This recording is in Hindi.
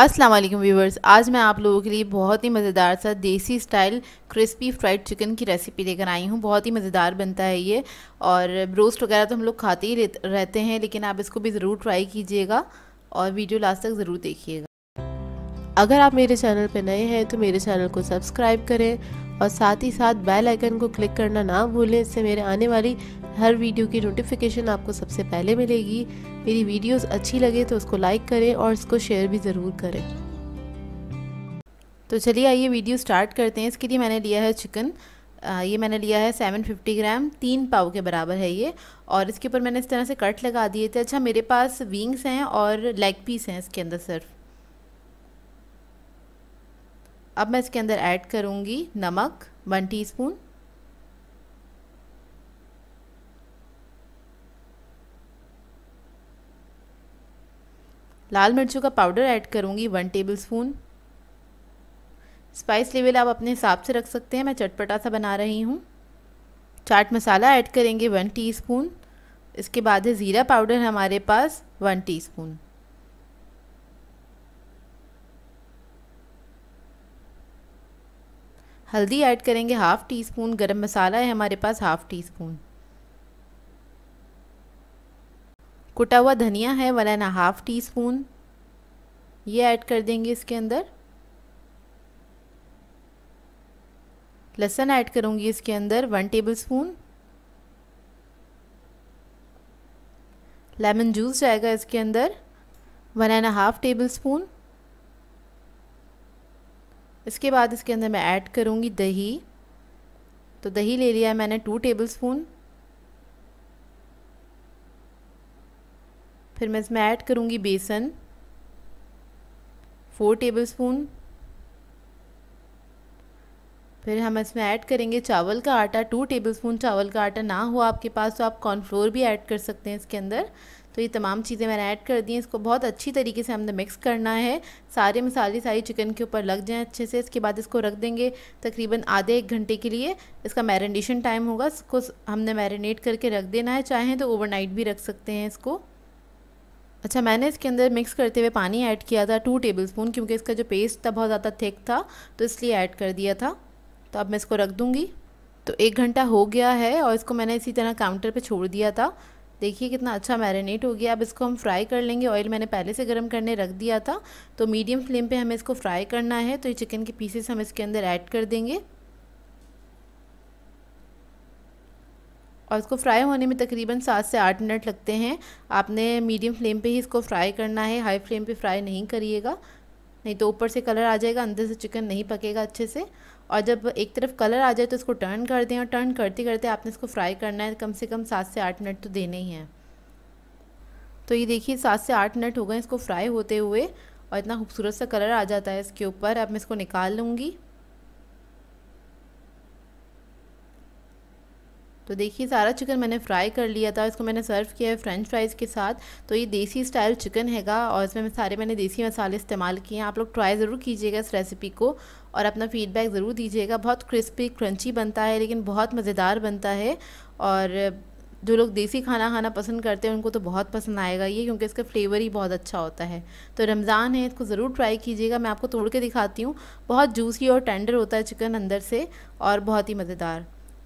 अस्सलाम वालेकुम व्यूवर्स आज मैं आप लोगों के लिए बहुत ही मज़ेदार सा desi style crispy fried chicken की रेसिपी लेकर आई हूँ बहुत ही मज़ेदार बनता है ये और रोस्ट वगैरह तो हम लोग खाते ही रहते हैं लेकिन आप इसको भी ज़रूर ट्राई कीजिएगा और वीडियो लास्ट तक ज़रूर देखिएगा अगर आप मेरे चैनल पर नए हैं तो मेरे चैनल को सब्सक्राइब करें और साथ ही साथ बेल आइकन को क्लिक करना ना भूलें इससे मेरे आने वाली हर वीडियो की नोटिफिकेशन आपको सबसे पहले मिलेगी मेरी वीडियोस अच्छी लगे तो उसको लाइक करें और इसको शेयर भी ज़रूर करें तो चलिए आइए वीडियो स्टार्ट करते हैं इसके लिए मैंने लिया है चिकन ये मैंने लिया है सेवन फिफ्टी ग्राम तीन पाव के बराबर है ये और इसके ऊपर मैंने इस तरह से कट लगा दिए थे अच्छा मेरे पास विंग्स हैं और लेग पीस हैं इसके अंदर सिर्फ अब मैं इसके अंदर ऐड करूँगी नमक वन स्पून लाल मिर्चों का पाउडर ऐड करूँगी one tablespoon spice level आप अपने हिसाब से रख सकते हैं मैं चटपटा सा बना रही हूँ चाट मसाला ऐड करेंगे वन टीस्पून इसके बाद है ज़ीरा पाउडर हमारे पास वन टीस्पून हल्दी ऐड करेंगे half teaspoon garam masala है हमारे पास हाफ़ टी स्पून कुटा हुआ धनिया है one and half teaspoon ये ऐड कर देंगे इसके अंदर लहसन ऐड करूँगी इसके अंदर one tablespoon lemon juice जाएगा इसके अंदर one and half tablespoon इसके बाद इसके अंदर मैं ऐड करूँगी दही तो दही ले लिया मैंने टू टेबल स्पून फिर मैं इसमें ऐड करूँगी बेसन फोर टेबल स्पून फिर हम इसमें ऐड करेंगे चावल का आटा टू टेबल स्पून चावल का आटा ना हो आपके पास तो आप कॉर्नफ्लोर भी ऐड कर सकते हैं इसके अंदर तो ये तमाम चीज़ें मैंने ऐड कर दी हैं इसको बहुत अच्छी तरीके से हमने मिक्स करना है सारे मसाले सारी चिकन के ऊपर लग जाएं अच्छे से इसके बाद इसको रख देंगे तकरीबन आधे एक घंटे के लिए इसका मैरिनेशन टाइम होगा इसको हमने मैरिनेट करके रख देना है चाहें तो ओवरनाइट भी रख सकते हैं इसको अच्छा मैंने इसके अंदर मिक्स करते हुए पानी ऐड किया था टू टेबल स्पून क्योंकि इसका जो पेस्ट था बहुत ज़्यादा थिक था तो इसलिए ऐड कर दिया था तो अब मैं इसको रख दूँगी तो एक घंटा हो गया है और इसको मैंने इसी तरह काउंटर पर छोड़ दिया था देखिए कितना अच्छा मैरिनेट हो गया अब इसको हम फ्राई कर लेंगे ऑयल मैंने पहले से गर्म करने रख दिया था तो मीडियम फ्लेम पे हमें इसको फ्राई करना है तो ये चिकन के पीसेस हम इसके अंदर ऐड कर देंगे और इसको फ्राई होने में तकरीबन सात से आठ मिनट लगते हैं आपने मीडियम फ्लेम पे ही इसको फ्राई करना है हाई फ्लेम पे फ्राई नहीं करिएगा नहीं तो ऊपर से कलर आ जाएगा अंदर से चिकन नहीं पकेगा अच्छे से और जब एक तरफ कलर आ जाए तो इसको टर्न कर दें और टर्न करते करते आपने इसको फ्राई करना है कम से कम सात से आठ मिनट तो देने ही हैं तो ये देखिए सात से आठ मिनट हो गए इसको फ्राई होते हुए और इतना खूबसूरत सा कलर आ जाता है इसके ऊपर अब मैं इसको निकाल लूँगी तो देखिए सारा चिकन मैंने फ्राई कर लिया था इसको मैंने सर्व किया है फ्रेंच फ्राइज़ के साथ तो ये देसी स्टाइल चिकन हैगा और इसमें सारे मैंने देसी मसाले इस्तेमाल किए हैं आप लोग ट्राई ज़रूर कीजिएगा इस रेसिपी को और अपना फीडबैक ज़रूर दीजिएगा बहुत क्रिस्पी क्रंची बनता है लेकिन बहुत मज़ेदार बनता है और जो लोग देसी खाना खाना पसंद करते हैं उनको तो बहुत पसंद आएगा ये क्योंकि इसका फ्लेवर ही बहुत अच्छा होता है तो रमज़ान है इसको ज़रूर ट्राई कीजिएगा मैं आपको तोड़ के दिखाती हूँ बहुत जूसी और टेंडर होता है चिकन अंदर से और बहुत ही मज़ेदार